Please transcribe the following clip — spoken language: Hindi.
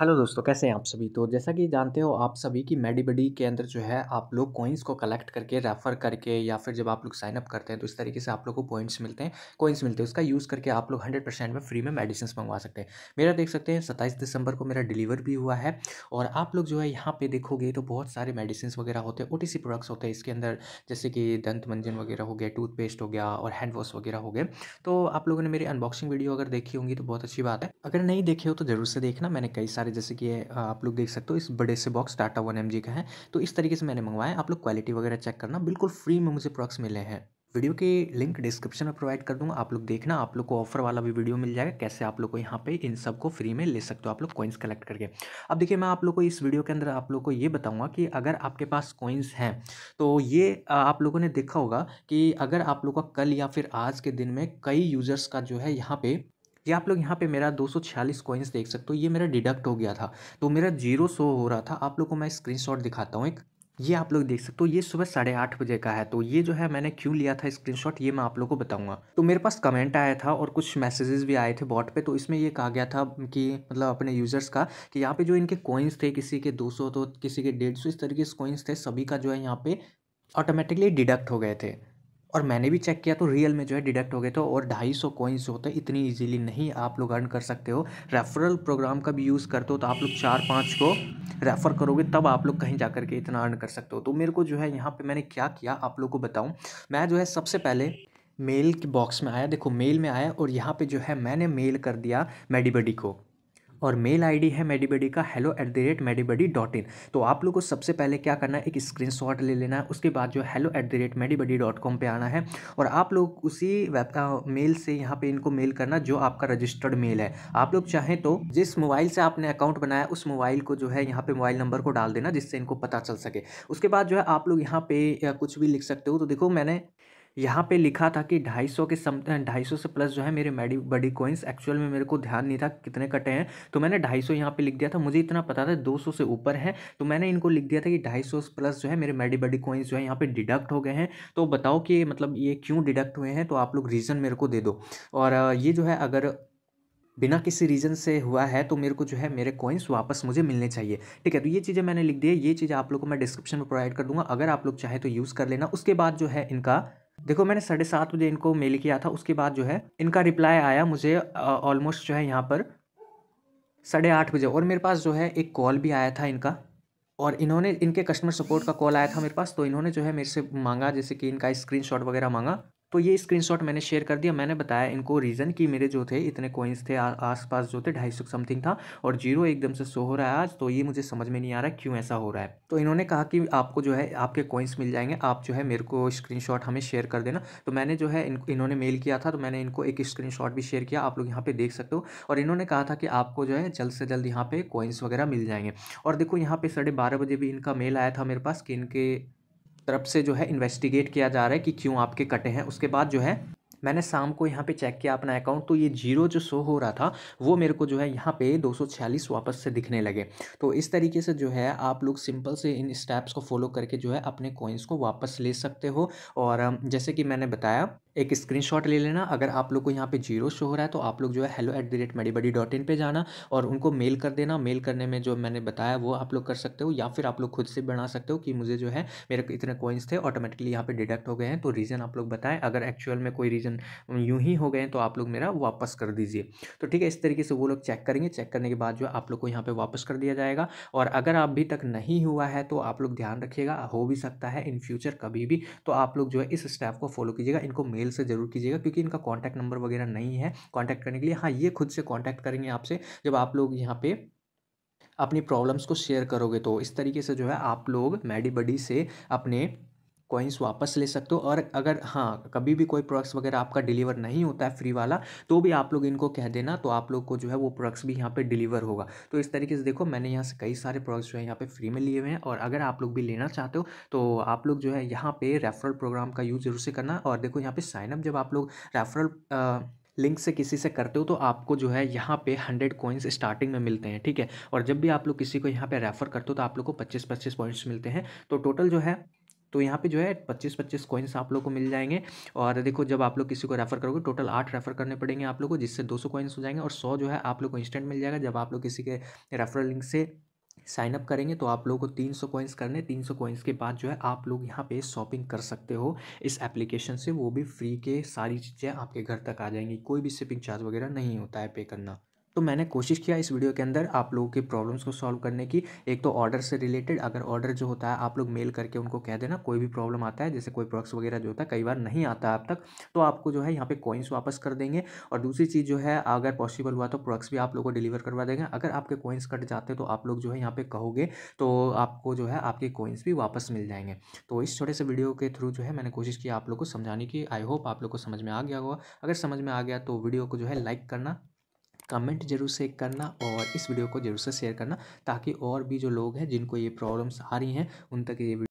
हेलो दोस्तों कैसे हैं आप सभी तो जैसा कि जानते हो आप सभी की मेडीबडी के अंदर जो है आप लोग कोइंस को कलेक्ट करके रेफ़र करके या फिर जब आप लोग साइनअप करते हैं तो इस तरीके से आप लोग को पॉइंट्स मिलते हैं कोइंस मिलते हैं उसका यूज़ करके आप लोग हंड्रेड परसेंट में फ्री में मेडिसिन मंगवा सकते हैं मेरा देख सकते हैं सत्ताईस दिसंबर को मेरा डिलीवर भी हुआ है और आप लोग जो है यहाँ पर देखोगे तो बहुत सारे मेडिसिन वगैरह होते हैं ओ प्रोडक्ट्स होते हैं इसके अंदर जैसे कि दंत मंजन वगैरह हो गया टूथपेस्ट हो गया और हैंड वॉश वगैरह हो गए तो आप लोगों ने मेरी अनबॉक्सिंग वीडियो अगर देखी होंगी तो बहुत अच्छी बात है अगर नहीं देखे हो तो जरूर से देखना मैंने कई सारे जैसे कि आप लोग देख सकते हो इस बड़े से बॉक्स टाटा वन एम का है तो इस तरीके से मैंने मंगवाया आप लोग क्वालिटी वगैरह चेक करना बिल्कुल फ्री में मुझे प्रोडक्ट्स मिले हैं वीडियो के लिंक डिस्क्रिप्शन में प्रोवाइड कर दूंगा आप लोग देखना आप लोग को ऑफर वाला भी वीडियो मिल जाएगा कैसे आप लोग को यहाँ पे इन सब को फ्री में ले सकते हो आप लोग कॉइन्स कलेक्ट करके अब देखिए मैं आप लोग को इस वीडियो के अंदर आप लोग को ये बताऊंगा कि अगर आपके पास कॉइन्स हैं तो ये आप लोगों ने देखा होगा कि अगर आप लोग का कल या फिर आज के दिन में कई यूज़र्स का जो है यहाँ पर ये आप लोग यहाँ पे मेरा 246 कॉइन्स देख सकते हो ये मेरा डिडक्ट हो गया था तो मेरा जीरो शो हो रहा था आप लोग को मैं स्क्रीनशॉट दिखाता हूँ एक ये आप लोग देख सकते हो ये सुबह साढ़े आठ बजे का है तो ये जो है मैंने क्यों लिया था स्क्रीनशॉट ये मैं आप लोग को बताऊंगा तो मेरे पास कमेंट आया था और कुछ मैसेजेस भी आए थे बॉट पे तो इसमें ये कहा गया था कि मतलब अपने यूज़र्स का कि यहाँ पे जो इनके कॉइन्स थे किसी के 200 तो किसी के डेढ़ इस तरीके से कॉइन्स थे सभी का जो है यहाँ पे ऑटोमेटिकली डिडक्ट हो गए थे और मैंने भी चेक किया तो रियल में जो है डिडक्ट हो गए थे और ढाई सौ कॉइन्स जो होते हैं इतनी ईजिली नहीं आप लोग अर्न कर सकते हो रेफरल प्रोग्राम का भी यूज़ करते हो तो आप लोग चार पाँच को रेफ़र करोगे तब आप लोग कहीं जा के इतना अर्न कर सकते हो तो मेरे को जो है यहाँ पर मैंने क्या किया आप लोग को बताऊँ मैं जो है सबसे पहले मेल के बॉक्स में आया देखो मेल में आया और यहाँ पर जो है मैंने मेल कर दिया मेडीबडी को और मेल आईडी है मेडीबडी का hello at the rate MediBuddy dot in तो आप लोग को सबसे पहले क्या करना है एक स्क्रीनशॉट ले लेना है उसके बाद जो hello at the rate MediBuddy dot com पर आना है और आप लोग उसी वेब मेल से यहाँ पे इनको मेल करना जो आपका रजिस्टर्ड मेल है आप लोग चाहें तो जिस मोबाइल से आपने अकाउंट बनाया उस मोबाइल को जो है यहाँ पर मोबाइल नंबर को डाल देना जिससे इनको पता चल सके उसके बाद जो है आप लोग यहाँ पे कुछ भी लिख सकते हो तो देखो मैंने यहाँ पे लिखा था कि 250 के सम 250 से प्लस जो है मेरे मेडी बडी कॉइन्स एक्चुअल में मेरे को ध्यान नहीं था कितने कटे हैं तो मैंने 250 यहाँ पर लिख दिया था मुझे इतना पता था 200 से ऊपर है तो मैंने इनको लिख दिया था कि 250 प्लस जो है मेरे मेडी बडी कॉइन्स जो है यहाँ पे डिडक्ट हो गए हैं तो बताओ कि मतलब ये क्यों डिडक्ट हुए हैं तो आप लोग रीज़न मेरे को दे दो और ये जो है अगर बिना किसी रीज़न से हुआ है तो मेरे को जो है मेरे कॉइन्स वापस मुझे मिलने चाहिए ठीक है तो ये चीज़ें मैंने लिख दी है ये चीज़ें आप लोग को मैं डिस्क्रिप्शन में प्रोवाइड कर दूंगा अगर आप लोग चाहे तो यूज़ कर लेना उसके बाद जो है इनका देखो मैंने साढ़े सात बजे इनको मेल किया था उसके बाद जो है इनका रिप्लाई आया मुझे ऑलमोस्ट जो है यहाँ पर साढ़े आठ बजे और मेरे पास जो है एक कॉल भी आया था इनका और इन्होंने इनके कस्टमर सपोर्ट का कॉल आया था मेरे पास तो इन्होंने जो है मेरे से मांगा जैसे कि इनका स्क्रीनशॉट वगैरह मांगा तो ये स्क्रीनशॉट मैंने शेयर कर दिया मैंने बताया इनको रीज़न कि मेरे जो थे इतने कोइंस थे आसपास आस पास जो थे ढाई सौ समथिंग था और जीरो एकदम से सो हो रहा है आज तो ये मुझे समझ में नहीं आ रहा क्यों ऐसा हो रहा है तो इन्होंने कहा कि आपको जो है आपके कोइंस मिल जाएंगे आप जो है मेरे को स्क्रीन हमें शेयर कर देना तो मैंने जो है इन, इन्होंने मेल किया था तो मैंने इनको एक स्क्रीन भी शेयर किया आप लोग यहाँ पर देख सकते हो और इन्होंने कहा था कि आपको जो है जल्द से जल्द यहाँ पर कोइंस वगैरह मिल जाएंगे और देखो यहाँ पर साढ़े बजे भी इनका मेल आया था मेरे पास कि इनके तरफ से जो है इन्वेस्टिगेट किया जा रहा है कि क्यों आपके कटे हैं उसके बाद जो है मैंने शाम को यहाँ पे चेक किया अपना अकाउंट तो ये जीरो जो शो हो रहा था वो मेरे को जो है यहाँ पे 246 वापस से दिखने लगे तो इस तरीके से जो है आप लोग सिंपल से इन स्टेप्स को फॉलो करके जो है अपने कॉइन्स को वापस ले सकते हो और जैसे कि मैंने बताया एक स्क्रीनशॉट ले लेना अगर आप लोग को यहाँ पे जीरो शो हो रहा है तो आप लोग जो है hello at the rate MediBuddy dot in पर जाना और उनको मेल कर देना मेल करने में जो मैंने बताया वो आप लोग कर सकते हो या फिर आप लोग खुद से बना सकते हो कि मुझे जो है मेरे इतने कॉइन्स थे ऑटोमेटिकली यहाँ पर डिडक्ट हो गए हैं तो रीज़न आप लोग बताएं अगर एक्चुअल में कोई रीज़न यूँ ही हो गए हैं तो आप लोग मेरा वापस कर दीजिए तो ठीक है इस तरीके से वो लोग चेक करेंगे चेक करने के बाद जो आप लोग को यहाँ पर वापस कर दिया जाएगा और अगर आप अभी तक नहीं हुआ है तो आप लोग ध्यान रखिएगा हो भी सकता है इन फ्यूचर कभी भी तो आप लोग जो है इस स्टेप को फॉलो कीजिएगा इनको मेल मेल से ज़रूर कीजिएगा क्योंकि इनका कॉन्टैक्ट नंबर वगैरह नहीं है कॉन्टैक्ट करने के लिए हाँ ये खुद से कॉन्टैक्ट करेंगे आपसे जब आप लोग यहाँ पे अपनी प्रॉब्लम्स को शेयर करोगे तो इस तरीके से जो है आप लोग मेडी बडी से अपने कॉइन्स वापस ले सकते हो और अगर हाँ कभी भी कोई प्रोडक्ट्स वगैरह आपका डिलीवर नहीं होता है फ्री वाला तो भी आप लोग इनको कह देना तो आप लोग को जो है वो प्रोडक्ट्स भी यहाँ पे डिलीवर होगा तो इस तरीके से देखो मैंने यहाँ से कई सारे प्रोडक्ट्स जो है यहाँ पे फ्री में लिए हुए हैं और अगर आप लोग भी लेना चाहते हो तो आप लोग जो है यहाँ पर रेफरल प्रोग्राम का यूज़ जरूर से करना और देखो यहाँ पर साइनअप जब आप लोग रेफरल लिंक से किसी से करते हो तो आपको जो है यहाँ पे हंड्रेड कॉइन्स स्टार्टिंग में मिलते हैं ठीक है और जब भी आप लोग किसी को यहाँ पे रेफ़र करते हो तो आप लोग को पच्चीस पच्चीस पॉइंट्स मिलते हैं तो टोटल जो है तो यहाँ पे जो है पच्चीस पच्चीस कॉइन्स आप लोग को मिल जाएंगे और देखो जब आप लोग किसी को रेफर करोगे टोटल आठ रेफर करने पड़ेंगे आप लोग को जिससे दो सौ कॉइन्स हो जाएंगे और सौ जो है आप लोग को इंस्टेंट मिल जाएगा जब आप लोग किसी के रेफर लिंक से साइनअप करेंगे तो आप लोगों को 300 कॉइन्स करने 300 कॉइन्स के बाद जो है आप लोग यहाँ पे शॉपिंग कर सकते हो इस एप्लीकेशन से वो भी फ्री के सारी चीज़ें आपके घर तक आ जाएंगी कोई भी शिपिंग चार्ज वगैरह नहीं होता है पे करना तो मैंने कोशिश किया इस वीडियो के अंदर आप लोगों की प्रॉब्लम्स को सॉल्व करने की एक तो ऑर्डर से रिलेटेड अगर ऑर्डर जो होता है आप लोग मेल करके उनको कह देना कोई भी प्रॉब्लम आता है जैसे कोई प्रोडक्ट्स वगैरह जो होता है कई बार नहीं आता आप तक तो आपको जो है यहाँ पे कॉइन्स वापस कर देंगे और दूसरी चीज़ जो है अगर पॉसिबल हुआ तो प्रोडक्ट्स भी आप लोग को डिलीवर करवा देंगे अगर आपके कॉइन्स कट जाते तो आप लोग जो है यहाँ पर कहोगे तो आपको जो है आपके कॉइन्स भी वापस मिल जाएंगे तो इस छोटे से वीडियो के थ्रू जो है मैंने कोशिश की आप लोग को समझाने की आई होप आप लोग को समझ में आ गया होगा अगर समझ में आ गया तो वीडियो को जो है लाइक करना कमेंट जरूर से करना और इस वीडियो को जरूर से शेयर करना ताकि और भी जो लोग हैं जिनको ये प्रॉब्लम्स आ रही हैं उन तक ये